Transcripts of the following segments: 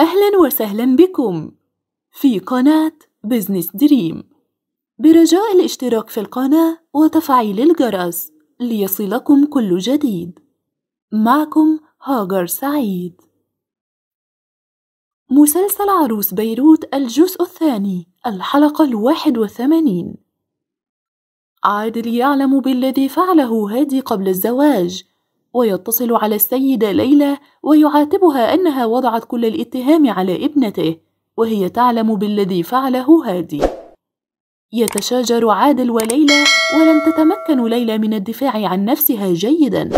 أهلا وسهلا بكم في قناة بزنس دريم برجاء الاشتراك في القناة وتفعيل الجرس ليصلكم كل جديد معكم هاجر سعيد مسلسل عروس بيروت الجزء الثاني الحلقة الواحد والثمانين عادل يعلم بالذي فعله هادي قبل الزواج ويتصل على السيدة ليلى ويعاتبها أنها وضعت كل الاتهام على ابنته وهي تعلم بالذي فعله هادي يتشاجر عادل وليلى ولم تتمكن ليلى من الدفاع عن نفسها جيدا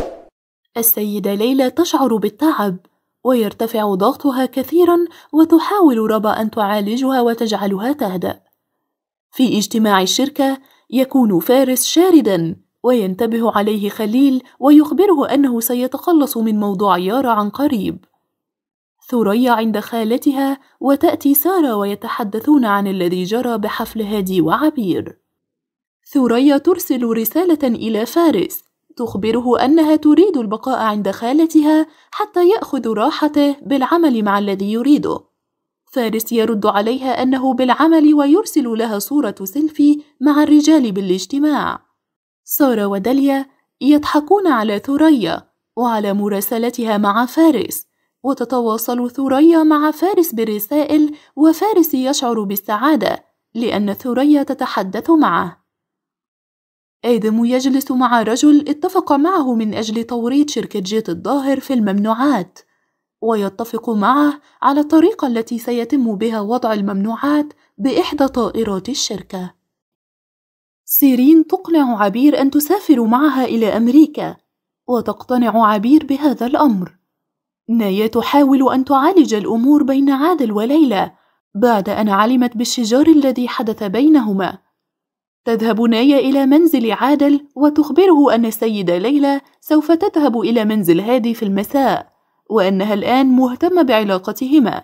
السيدة ليلى تشعر بالتعب ويرتفع ضغطها كثيرا وتحاول ربا أن تعالجها وتجعلها تهدأ في اجتماع الشركة يكون فارس شاردا وينتبه عليه خليل ويخبره أنه سيتخلص من موضوع يارا عن قريب ثريا عند خالتها وتأتي سارة ويتحدثون عن الذي جرى بحفل هادي وعبير ثريا ترسل رسالة إلى فارس تخبره أنها تريد البقاء عند خالتها حتى يأخذ راحته بالعمل مع الذي يريده. فارس يرد عليها أنه بالعمل ويرسل لها صورة سيلفي مع الرجال بالاجتماع. سارة وداليا يضحكون على ثريا وعلى مراسلتها مع فارس وتتواصل ثريا مع فارس بالرسائل وفارس يشعر بالسعادة لأن ثريا تتحدث معه آدم يجلس مع رجل اتفق معه من أجل توريد شركة جيت الظاهر في الممنوعات ويتفق معه على الطريقة التي سيتم بها وضع الممنوعات بإحدى طائرات الشركة سيرين تقنع عبير أن تسافر معها إلى أمريكا وتقتنع عبير بهذا الأمر نايا تحاول أن تعالج الأمور بين عادل وليلى بعد أن علمت بالشجار الذي حدث بينهما تذهب نايا إلى منزل عادل وتخبره أن السيدة ليلى سوف تذهب إلى منزل هادي في المساء وأنها الآن مهتمة بعلاقتهما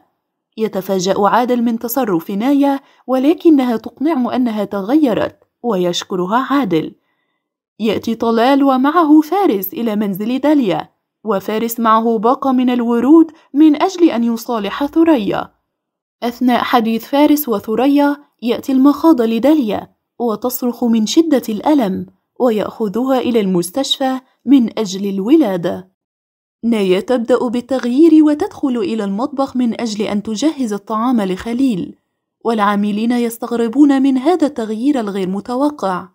يتفاجأ عادل من تصرف نايا ولكنها تقنعه أنها تغيرت ويشكرها عادل يأتي طلال ومعه فارس إلى منزل داليا وفارس معه باقة من الورود من أجل أن يصالح ثريا أثناء حديث فارس وثريا يأتي المخاض لداليا وتصرخ من شدة الألم ويأخذها إلى المستشفى من أجل الولادة نايا تبدأ بالتغيير وتدخل إلى المطبخ من أجل أن تجهز الطعام لخليل والعاملين يستغربون من هذا التغيير الغير متوقع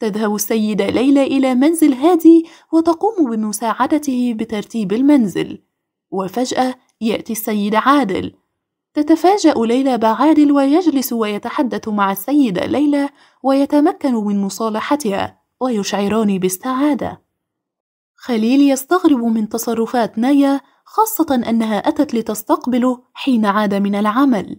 تذهب السيدة ليلى إلى منزل هادي وتقوم بمساعدته بترتيب المنزل وفجأة يأتي السيد عادل تتفاجأ ليلى بعادل ويجلس ويتحدث مع السيدة ليلى ويتمكن من مصالحتها ويشعران بالسعادة خليل يستغرب من تصرفات نايا خاصة أنها أتت لتستقبله حين عاد من العمل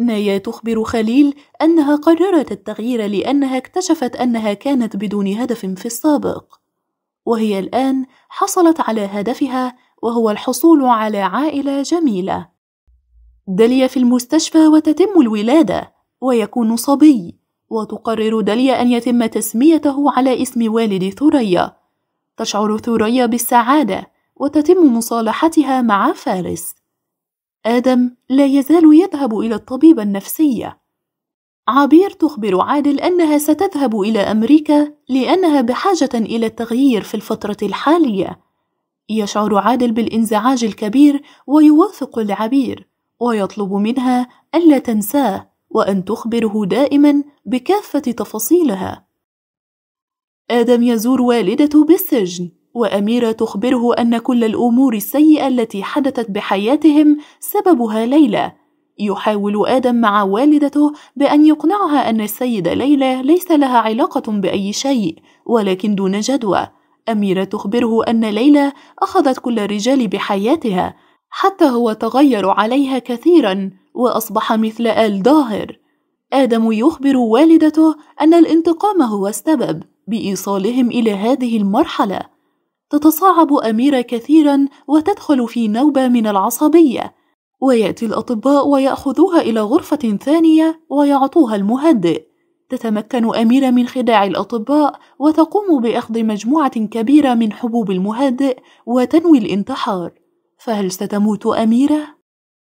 نايا تخبر خليل أنها قررت التغيير لأنها اكتشفت أنها كانت بدون هدف في السابق، وهي الآن حصلت على هدفها وهو الحصول على عائلة جميلة. داليا في المستشفى وتتم الولادة، ويكون صبي، وتقرر داليا أن يتم تسميته على اسم والد ثريا. تشعر ثريا بالسعادة، وتتم مصالحتها مع فارس، آدم لا يزال يذهب إلى الطبيبة النفسية. عبير تخبر عادل أنها ستذهب إلى أمريكا لأنها بحاجة إلى التغيير في الفترة الحالية. يشعر عادل بالانزعاج الكبير ويوافق العبير، ويطلب منها ألا تنساه وأن تخبره دائما بكافة تفاصيلها. آدم يزور والدته بالسجن، وأميرة تخبره أن كل الأمور السيئة التي حدثت بحياتهم سببها ليلى يحاول آدم مع والدته بأن يقنعها أن السيدة ليلى ليس لها علاقة بأي شيء ولكن دون جدوى أميرة تخبره أن ليلى أخذت كل الرجال بحياتها حتى هو تغير عليها كثيرا وأصبح مثل آل ظاهر آدم يخبر والدته أن الانتقام هو السبب بإيصالهم إلى هذه المرحلة تتصاعب أميرة كثيرا وتدخل في نوبة من العصبية ويأتي الأطباء ويأخذوها إلى غرفة ثانية ويعطوها المهدئ تتمكن أميرة من خداع الأطباء وتقوم بأخذ مجموعة كبيرة من حبوب المهدئ وتنوي الانتحار فهل ستموت أميرة؟